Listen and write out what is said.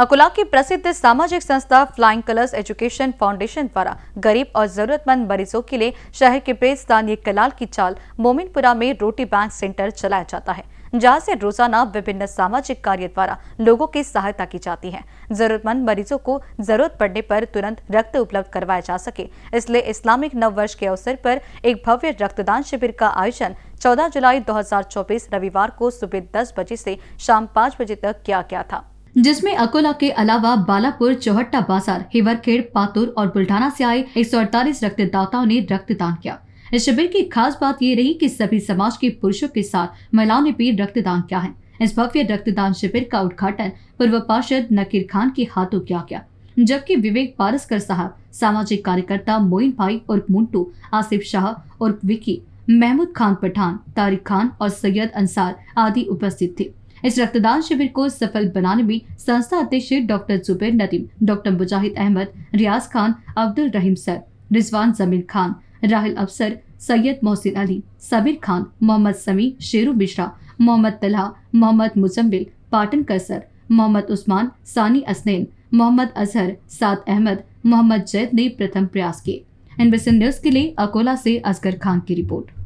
अकोला की प्रसिद्ध सामाजिक संस्था फ्लाइंग कलर्स एजुकेशन फाउंडेशन द्वारा गरीब और जरूरतमंद मरीजों के लिए शहर के प्रेस स्थानीय कलाल की चाल मोमिनपुरा में रोटी बैंक सेंटर चलाया जाता है जहां से रोजाना विभिन्न सामाजिक कार्य द्वारा लोगों की सहायता की जाती है जरूरतमंद मरीजों को जरूरत पड़ने पर तुरंत रक्त उपलब्ध करवाया जा सके इसलिए इस्लामिक वर्ष के अवसर पर एक भव्य रक्तदान शिविर का आयोजन 14 जुलाई 2024 रविवार को सुबह 10 बजे से शाम 5 बजे तक किया गया था जिसमें अकोला के अलावा बालापुर चौहट्टा बाजार हिवरखेड़ पातुर और बुल्ढाना से आए एक रक्तदाताओं ने रक्तदान किया इस शिविर की खास बात ये रही कि सभी समाज के पुरुषों के साथ महिलाओं ने भी रक्तदान किया है इस भव्य रक्तदान शिविर का उद्घाटन पूर्व पार्षद नकीर खान के हाथों किया गया जबकि विवेक पारस्कर साहब सामाजिक कार्यकर्ता मोइन भाई और मुंटू आसिफ शाह और विकी महमूद खान पठान तारिक खान और सैयद अंसार आदि उपस्थित थे इस रक्तदान शिविर को सफल बनाने में संस्था अध्यक्ष doctor Zubair Nadeem doctor Mujahid Ahmed Riyaz Khan Abdul Rahim sir Rizwan Zameer Khan Rahal Afsar Syed Mohsin Ali Sabir Khan Mohammad समी शेरू मिश्रा मोहम्मद तलहा मोहम्मद मुजम्बिल पाटन कसर मोहम्मद उस्मान सानी असनैन मोहम्मद अजहर साद अहमद मोहम्मद जैद ने प्रथम प्रयास किए एनबीसी न्यूज के लिए अकोला से असगर खान की रिपोर्ट